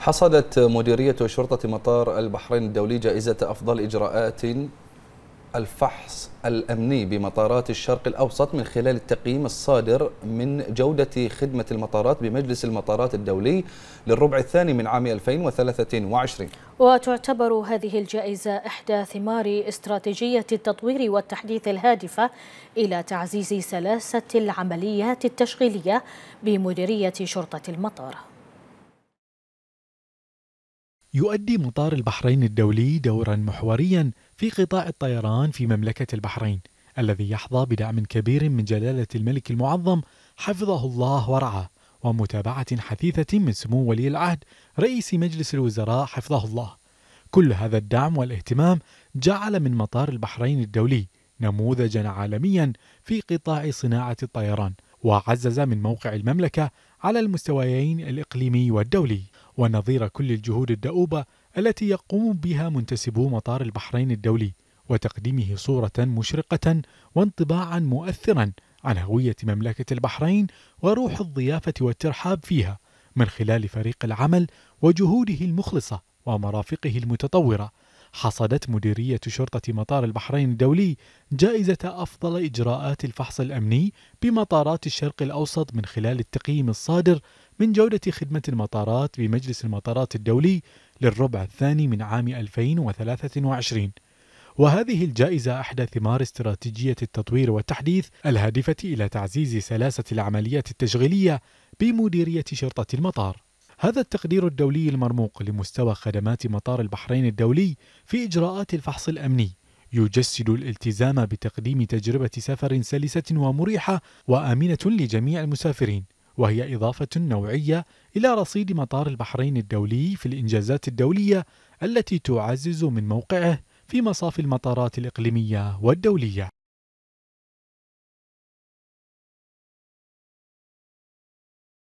حصدت مديرية شرطة مطار البحرين الدولي جائزة أفضل إجراءات الفحص الأمني بمطارات الشرق الأوسط من خلال التقييم الصادر من جودة خدمة المطارات بمجلس المطارات الدولي للربع الثاني من عام 2023 وتعتبر هذه الجائزة إحدى ثمار استراتيجية التطوير والتحديث الهادفة إلى تعزيز سلاسة العمليات التشغيلية بمديرية شرطة المطار يؤدي مطار البحرين الدولي دورا محوريا في قطاع الطيران في مملكة البحرين الذي يحظى بدعم كبير من جلالة الملك المعظم حفظه الله ورعاه ومتابعة حثيثة من سمو ولي العهد رئيس مجلس الوزراء حفظه الله كل هذا الدعم والاهتمام جعل من مطار البحرين الدولي نموذجا عالميا في قطاع صناعة الطيران وعزز من موقع المملكة على المستويين الإقليمي والدولي ونظير كل الجهود الدؤوبة التي يقوم بها منتسبو مطار البحرين الدولي وتقديمه صورة مشرقة وانطباعا مؤثرا عن هوية مملكة البحرين وروح الضيافة والترحاب فيها من خلال فريق العمل وجهوده المخلصة ومرافقه المتطورة حصدت مديرية شرطة مطار البحرين الدولي جائزة أفضل إجراءات الفحص الأمني بمطارات الشرق الأوسط من خلال التقييم الصادر من جودة خدمة المطارات بمجلس المطارات الدولي للربع الثاني من عام 2023 وهذه الجائزة أحدى ثمار استراتيجية التطوير والتحديث الهادفة إلى تعزيز سلاسة العمليات التشغيلية بمديرية شرطة المطار هذا التقدير الدولي المرموق لمستوى خدمات مطار البحرين الدولي في إجراءات الفحص الأمني يجسد الالتزام بتقديم تجربة سفر سلسة ومريحة وآمنة لجميع المسافرين وهي إضافة نوعية إلى رصيد مطار البحرين الدولي في الإنجازات الدولية التي تعزز من موقعه في مصاف المطارات الإقليمية والدولية